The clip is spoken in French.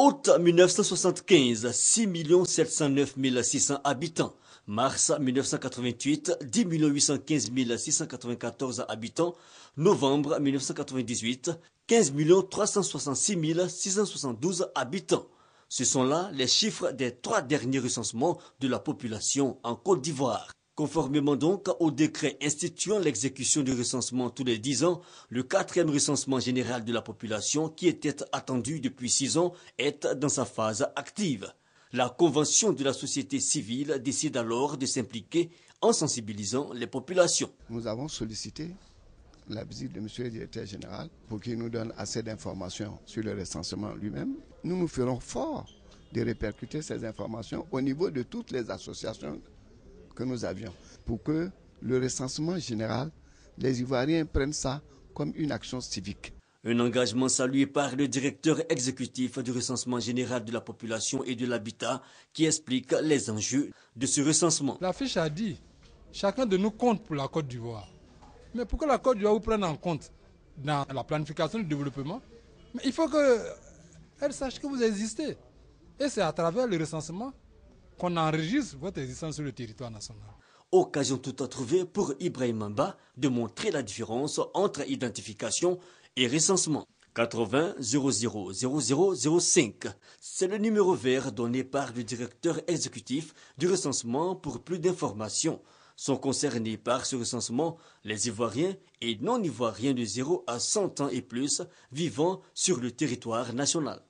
Août 1975, 6 709 600 habitants. Mars 1988, 10 815 694 habitants. Novembre 1998, 15 366 672 habitants. Ce sont là les chiffres des trois derniers recensements de la population en Côte d'Ivoire. Conformément donc au décret instituant l'exécution du recensement tous les dix ans, le quatrième recensement général de la population qui était attendu depuis six ans est dans sa phase active. La Convention de la société civile décide alors de s'impliquer en sensibilisant les populations. Nous avons sollicité la visite de M. le directeur général pour qu'il nous donne assez d'informations sur le recensement lui-même. Nous nous ferons fort de répercuter ces informations au niveau de toutes les associations que nous avions pour que le recensement général, les Ivoiriens prennent ça comme une action civique. Un engagement salué par le directeur exécutif du recensement général de la population et de l'habitat qui explique les enjeux de ce recensement. La fiche a dit, chacun de nous compte pour la Côte d'Ivoire. Mais pour que la Côte d'Ivoire vous prenne en compte dans la planification du développement, il faut qu'elle sache que vous existez. Et c'est à travers le recensement qu'on enregistre votre existence sur le territoire national. Occasion tout à trouver pour Ibrahim Mamba de montrer la différence entre identification et recensement. 80 C'est le numéro vert donné par le directeur exécutif du recensement pour plus d'informations. Sont concernés par ce recensement les Ivoiriens et non-Ivoiriens de 0 à 100 ans et plus vivant sur le territoire national.